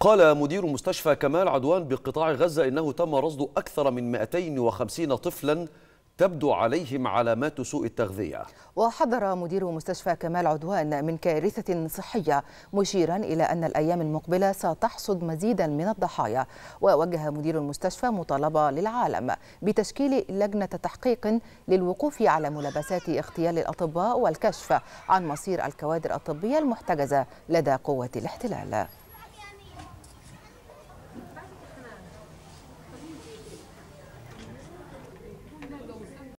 قال مدير مستشفى كمال عدوان بقطاع غزة إنه تم رصد أكثر من 250 طفلاً تبدو عليهم علامات سوء التغذية وحذر مدير مستشفى كمال عدوان من كارثة صحية مشيرا إلى أن الأيام المقبلة ستحصد مزيدا من الضحايا ووجه مدير المستشفى مطالبة للعالم بتشكيل لجنة تحقيق للوقوف على ملابسات اغتيال الأطباء والكشف عن مصير الكوادر الطبية المحتجزة لدى قوة الاحتلال